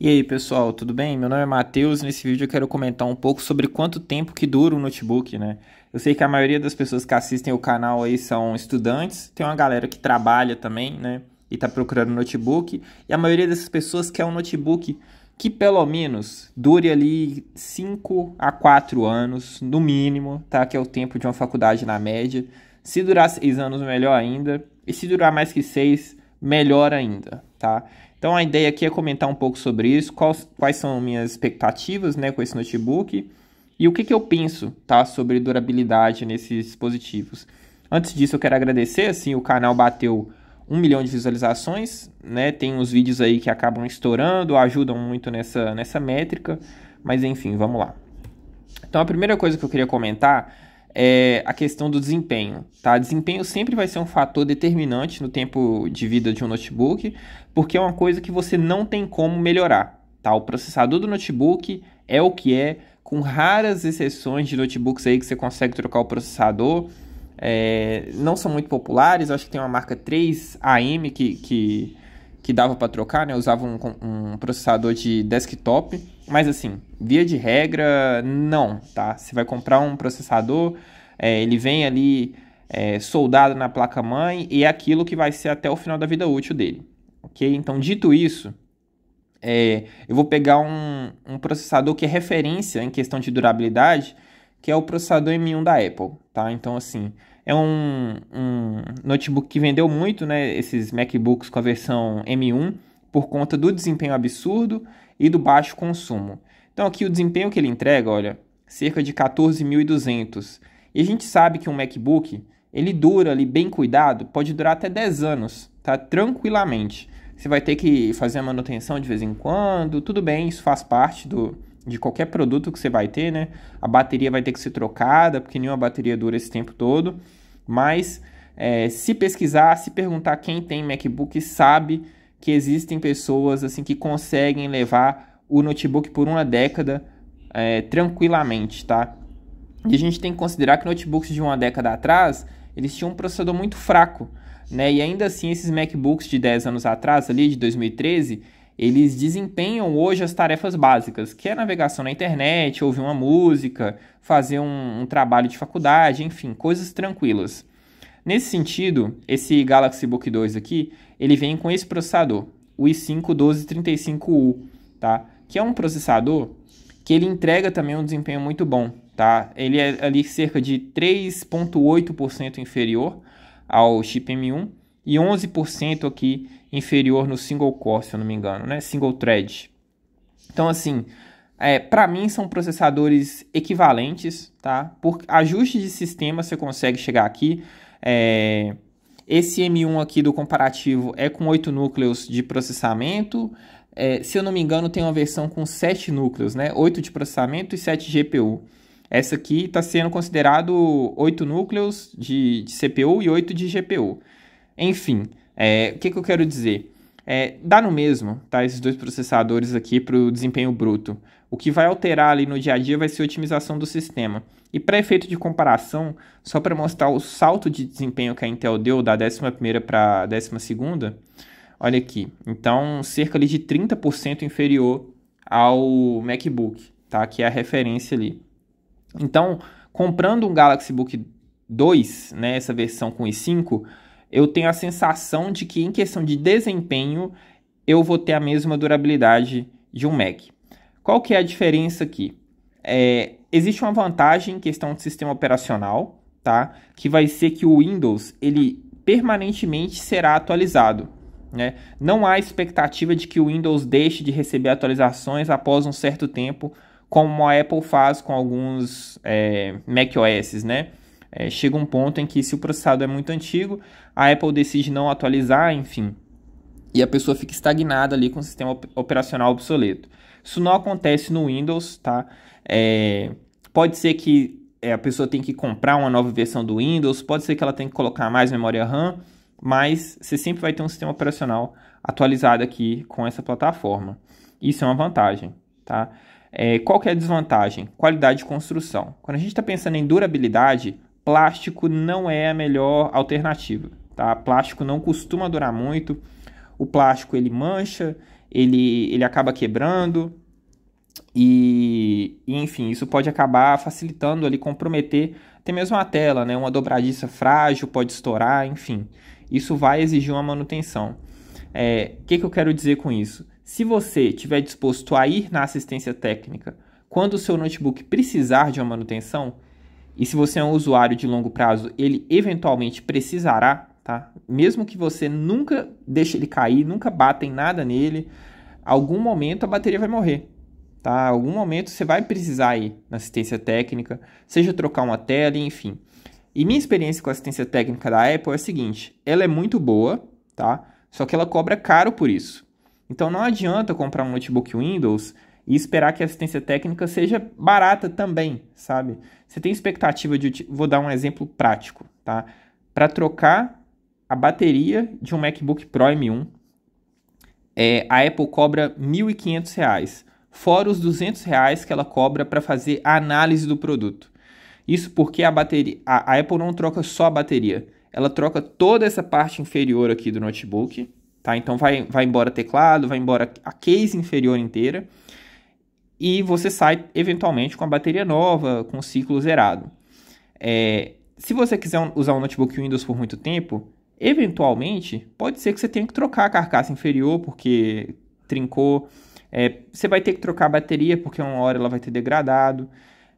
E aí pessoal, tudo bem? Meu nome é Matheus e nesse vídeo eu quero comentar um pouco sobre quanto tempo que dura o notebook, né? Eu sei que a maioria das pessoas que assistem o canal aí são estudantes, tem uma galera que trabalha também, né? E tá procurando notebook, e a maioria dessas pessoas quer um notebook que pelo menos dure ali 5 a 4 anos, no mínimo, tá? Que é o tempo de uma faculdade na média. Se durar 6 anos, melhor ainda. E se durar mais que 6, melhor ainda, tá? Então a ideia aqui é comentar um pouco sobre isso, quais, quais são minhas expectativas né, com esse notebook e o que, que eu penso tá, sobre durabilidade nesses dispositivos. Antes disso, eu quero agradecer, assim, o canal bateu um milhão de visualizações, né? Tem uns vídeos aí que acabam estourando, ajudam muito nessa, nessa métrica, mas enfim, vamos lá. Então a primeira coisa que eu queria comentar é a questão do desempenho. Tá? Desempenho sempre vai ser um fator determinante no tempo de vida de um notebook, porque é uma coisa que você não tem como melhorar. Tá? O processador do notebook é o que é, com raras exceções de notebooks aí que você consegue trocar o processador. É, não são muito populares, acho que tem uma marca 3AM que, que que dava para trocar, né? Eu usava um, um, processador de desktop, mas assim, via de regra, não, tá? Você vai comprar um processador, é, ele vem ali é, soldado na placa-mãe e é aquilo que vai ser até o final da vida útil dele, ok? Então, dito isso, é, eu vou pegar um, um processador que é referência em questão de durabilidade, que é o processador M1 da Apple, tá? Então, assim, é um, um notebook que vendeu muito, né? Esses MacBooks com a versão M1 por conta do desempenho absurdo e do baixo consumo. Então aqui o desempenho que ele entrega, olha, cerca de 14.200. E a gente sabe que um MacBook, ele dura ali bem cuidado, pode durar até 10 anos, tá? Tranquilamente. Você vai ter que fazer a manutenção de vez em quando, tudo bem, isso faz parte do, de qualquer produto que você vai ter, né? A bateria vai ter que ser trocada, porque nenhuma bateria dura esse tempo todo. Mas é, se pesquisar, se perguntar quem tem MacBook, sabe que existem pessoas assim que conseguem levar o notebook por uma década é, tranquilamente, tá? E a gente tem que considerar que notebooks de uma década atrás eles tinham um processador muito fraco, né? E ainda assim esses MacBooks de 10 anos atrás, ali de 2013, eles desempenham hoje as tarefas básicas, que é navegação na internet, ouvir uma música, fazer um, um trabalho de faculdade, enfim, coisas tranquilas. Nesse sentido, esse Galaxy Book 2 aqui, ele vem com esse processador, o i5-1235U, tá? Que é um processador que ele entrega também um desempenho muito bom, tá? Ele é ali cerca de 3.8% inferior ao chip M1 e 11% aqui inferior no single core, se eu não me engano, né? Single thread. Então, assim, é, para mim são processadores equivalentes, tá? Por ajuste de sistema você consegue chegar aqui. É, esse M1 aqui do comparativo é com 8 núcleos de processamento. É, se eu não me engano, tem uma versão com 7 núcleos, né? 8 de processamento e 7 GPU. Essa aqui está sendo considerado 8 núcleos de, de CPU e 8 de GPU. Enfim, é, o que, que eu quero dizer? É, dá no mesmo, tá? Esses dois processadores aqui para o desempenho bruto. O que vai alterar ali no dia a dia vai ser a otimização do sistema. E para efeito de comparação, só para mostrar o salto de desempenho que a Intel deu da 11 para a 12 olha aqui. Então, cerca ali de 30% inferior ao MacBook, tá? Que é a referência ali. Então, comprando um Galaxy Book 2, né, essa versão com i5, eu tenho a sensação de que em questão de desempenho eu vou ter a mesma durabilidade de um Mac. Qual que é a diferença aqui? É, existe uma vantagem em questão de sistema operacional, tá? Que vai ser que o Windows ele permanentemente será atualizado. Né? Não há expectativa de que o Windows deixe de receber atualizações após um certo tempo, como a Apple faz com alguns é, macOS, né? é, chega um ponto em que se o processado é muito antigo, a Apple decide não atualizar, enfim, e a pessoa fica estagnada ali com o sistema operacional obsoleto. Isso não acontece no Windows, tá? É, pode ser que é, a pessoa tenha que comprar uma nova versão do Windows, pode ser que ela tenha que colocar mais memória RAM, mas você sempre vai ter um sistema operacional atualizado aqui com essa plataforma. Isso é uma vantagem, tá? É, qual que é a desvantagem? Qualidade de construção. Quando a gente está pensando em durabilidade, plástico não é a melhor alternativa, tá? Plástico não costuma durar muito. O plástico ele mancha, ele, ele acaba quebrando e, enfim, isso pode acabar facilitando ali, comprometer até mesmo a tela, né? Uma dobradiça frágil pode estourar, enfim. Isso vai exigir uma manutenção. O é, que, que eu quero dizer com isso? Se você estiver disposto a ir na assistência técnica quando o seu notebook precisar de uma manutenção, e se você é um usuário de longo prazo, ele eventualmente precisará, tá? Mesmo que você nunca deixe ele cair, nunca bata em nada nele, algum momento a bateria vai morrer, tá? Algum momento você vai precisar ir na assistência técnica, seja trocar uma tela, enfim. E minha experiência com a assistência técnica da Apple é a seguinte: ela é muito boa, tá? Só que ela cobra caro por isso. Então não adianta comprar um notebook Windows e esperar que a assistência técnica seja barata também, sabe? Você tem expectativa de. Vou dar um exemplo prático, tá? Para trocar a bateria de um MacBook Pro M1, é, a Apple cobra R$ 1.500, fora os R$ 200 reais que ela cobra para fazer a análise do produto. Isso porque a bateria, a, a Apple não troca só a bateria, ela troca toda essa parte inferior aqui do notebook, tá? Então vai, vai embora teclado, vai embora a case inferior inteira e você sai eventualmente com a bateria nova, com o ciclo zerado. É, se você quiser usar um notebook Windows por muito tempo, eventualmente pode ser que você tenha que trocar a carcaça inferior porque trincou. É, você vai ter que trocar a bateria porque uma hora ela vai ter degradado.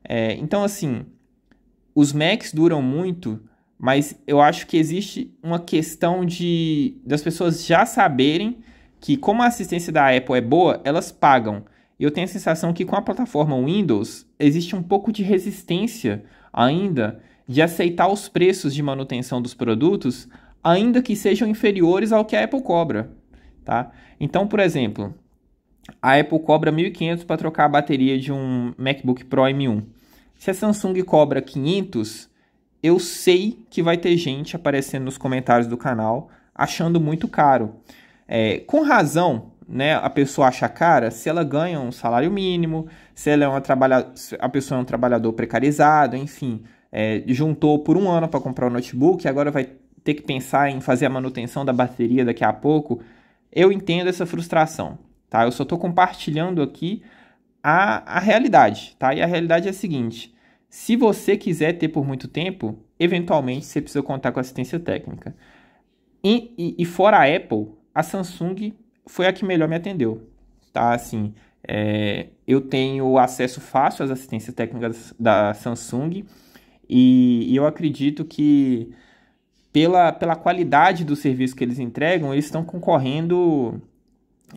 É, então, assim, os Macs duram muito, mas eu acho que existe uma questão de das pessoas já saberem que como a assistência da Apple é boa, elas pagam eu tenho a sensação que com a plataforma Windows existe um pouco de resistência ainda de aceitar os preços de manutenção dos produtos, ainda que sejam inferiores ao que a Apple cobra, tá? Então, por exemplo, a Apple cobra 1.500 para trocar a bateria de um MacBook Pro M1. Se a Samsung cobra 500, eu sei que vai ter gente aparecendo nos comentários do canal achando muito caro. É, com razão, né, a pessoa acha cara se ela ganha um salário mínimo, se ela é uma trabalha... a pessoa é um trabalhador precarizado, enfim, é, juntou por um ano para comprar o um notebook, agora vai ter que pensar em fazer a manutenção da bateria daqui a pouco. Eu entendo essa frustração, tá? Eu só estou compartilhando aqui a, a realidade, tá? E a realidade é a seguinte: se você quiser ter por muito tempo, eventualmente você precisa contar com assistência técnica. E, e, e fora a Apple, a Samsung foi a que melhor me atendeu, tá? Assim, é, eu tenho acesso fácil às assistências técnicas da Samsung e, e eu acredito que pela, pela qualidade do serviço que eles entregam, eles estão concorrendo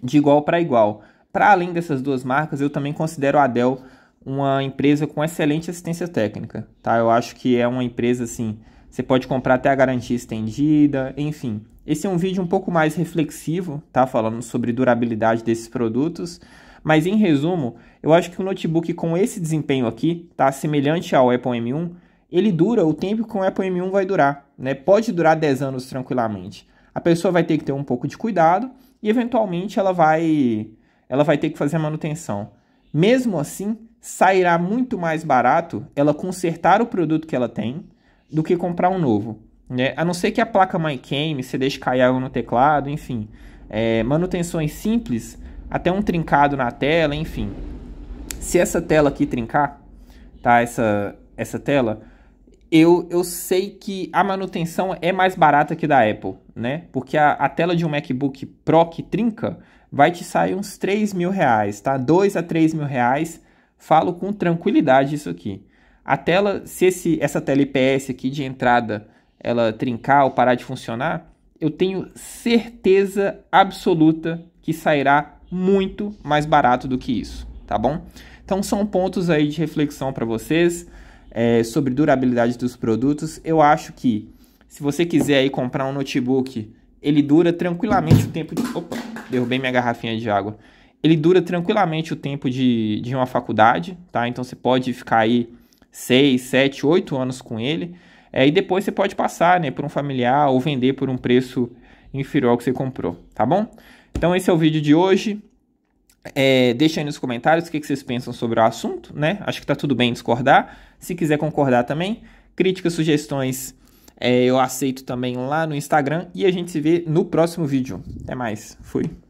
de igual para igual. Para além dessas duas marcas, eu também considero a Dell uma empresa com excelente assistência técnica, tá? Eu acho que é uma empresa assim você pode comprar até a garantia estendida, enfim. Esse é um vídeo um pouco mais reflexivo, tá? Falando sobre durabilidade desses produtos. Mas em resumo, eu acho que o notebook com esse desempenho aqui, tá? Semelhante ao Apple M1, ele dura o tempo que o Apple M1 vai durar, né? Pode durar 10 anos tranquilamente. A pessoa vai ter que ter um pouco de cuidado e eventualmente ela vai ela vai ter que fazer a manutenção. Mesmo assim, sairá muito mais barato ela consertar o produto que ela tem do que comprar um novo. Né? A não ser que a placa My queime, você deixe cair algo no teclado, enfim. É, manutenções simples, até um trincado na tela, enfim. Se essa tela aqui trincar, tá? Essa, essa tela, eu, eu sei que a manutenção é mais barata que da Apple, né? Porque a, a tela de um MacBook Pro que trinca vai te sair uns 3 mil reais, tá? 2 a 3 mil reais, falo com tranquilidade isso aqui. A tela, se esse, essa tela IPS aqui de entrada ela trincar ou parar de funcionar, eu tenho certeza absoluta que sairá muito mais barato do que isso, tá bom? Então são pontos aí de reflexão para vocês é, sobre durabilidade dos produtos. Eu acho que se você quiser aí comprar um notebook, ele dura tranquilamente o tempo de... Opa, derrubei minha garrafinha de água. Ele dura tranquilamente o tempo de, de uma faculdade, tá? Então você pode ficar aí 6, 7, 8 anos com ele. É, e depois você pode passar né, por um familiar ou vender por um preço inferior ao que você comprou, tá bom? Então esse é o vídeo de hoje. É, deixa aí nos comentários o que, que vocês pensam sobre o assunto, né? Acho que tá tudo bem discordar. Se quiser concordar também, críticas, sugestões, é, eu aceito também lá no Instagram. E a gente se vê no próximo vídeo. Até mais. Fui.